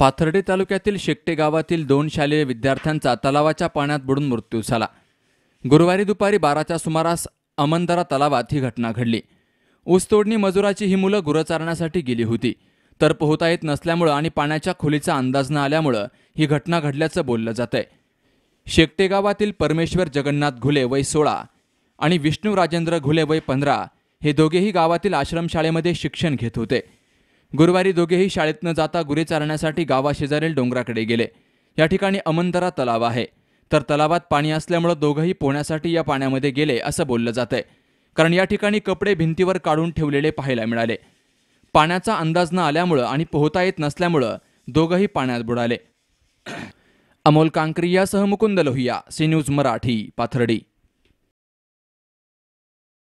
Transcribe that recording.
पाथर्डी तालुक्यातील शेकटे गावातील दोन शालेय विद्यार्थ्यांचा तलावाच्या पाण्यात बुडून मृत्यू झाला गुरुवारी दुपारी बाराच्या सुमारास अमंदरा तलावात ही घटना घडली ऊसतोडणी मजुराची ही मुलं गुरं गेली होती तर पोहता येत नसल्यामुळं आणि पाण्याच्या खोलीचा अंदाज न आल्यामुळं ही घटना घडल्याचं बोललं जात आहे शेकटे गावातील परमेश्वर जगन्नाथ घुले वय सोळा आणि विष्णू राजेंद्र घुले वय पंधरा हे दोघेही गावातील आश्रमशाळेमध्ये शिक्षण घेत होते गुरुवारी दोघेही शाळेतनं जाता गुरे चारण्यासाठी गावाशेजारील डोंगराकडे गेले या ठिकाणी अमंतरा तलाव आहे तर तलावात पाणी असल्यामुळं दोघंही पोहण्यासाठी या पाण्यामध्ये गेले असं बोललं आहे कारण या ठिकाणी कपडे भिंतीवर काढून ठेवलेले पाहायला मिळाले पाण्याचा अंदाज न आल्यामुळं आणि पोहता येत नसल्यामुळं दोघंही पाण्यात बुडाले अमोल कांक्रियासह मुकुंद लोहिया सी न्यूज मराठी पाथर्डी